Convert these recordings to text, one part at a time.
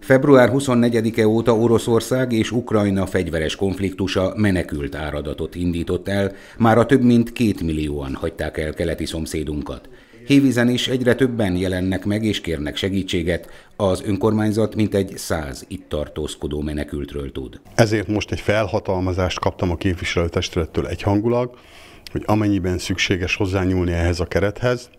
Február 24-e óta Oroszország és Ukrajna fegyveres konfliktusa menekült áradatot indított el, már a több mint két millióan hagyták el keleti szomszédunkat. Hévízen is egyre többen jelennek meg és kérnek segítséget. Az önkormányzat mintegy száz itt tartózkodó menekültről tud. Ezért most egy felhatalmazást kaptam a képviselőtestülettől egyhangulag, hogy amennyiben szükséges hozzányúlni ehhez a kerethez,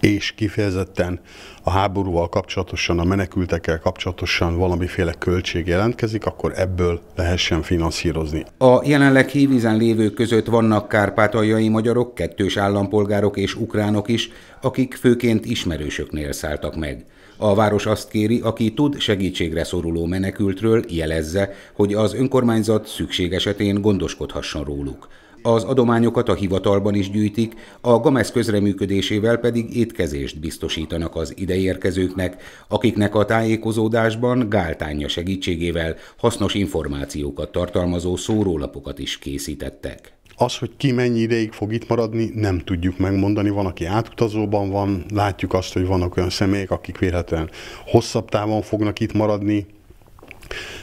és kifejezetten a háborúval kapcsolatosan, a menekültekkel kapcsolatosan valamiféle költség jelentkezik, akkor ebből lehessen finanszírozni. A jelenleg hívízen lévők között vannak kárpátaljai magyarok, kettős állampolgárok és ukránok is, akik főként ismerősöknél szálltak meg. A város azt kéri, aki tud segítségre szoruló menekültről, jelezze, hogy az önkormányzat szükség esetén gondoskodhasson róluk az adományokat a hivatalban is gyűjtik, a GAMESZ közreműködésével pedig étkezést biztosítanak az ideérkezőknek, akiknek a tájékozódásban gáltánya segítségével hasznos információkat tartalmazó szórólapokat is készítettek. Az, hogy ki mennyi ideig fog itt maradni, nem tudjuk megmondani. Van, aki átutazóban van, látjuk azt, hogy vannak olyan személyek, akik véletlenül hosszabb távon fognak itt maradni,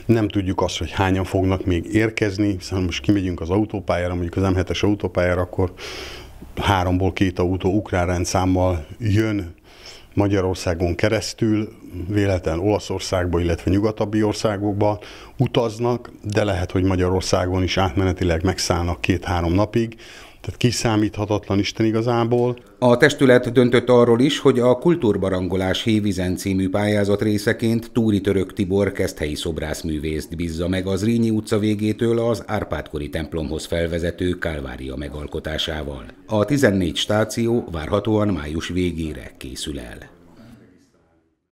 nem tudjuk azt, hogy hányan fognak még érkezni, hiszen most kimegyünk az autópályára, mondjuk az M7-es autópályára, akkor háromból két autó ukrán rendszámmal jön Magyarországon keresztül, véletlen Olaszországba, illetve nyugatabbi országokba utaznak, de lehet, hogy Magyarországon is átmenetileg megszállnak két-három napig, tehát kiszámíthatatlan Isten igazából. A testület döntött arról is, hogy a Kultúrbarangolás Hévizen című pályázat részeként Túri Török Tibor keszthelyi szobrászművészt bízza meg az Rényi utca végétől az Árpádkori templomhoz felvezető Kálvária megalkotásával. A 14 stáció várhatóan május végére készül el.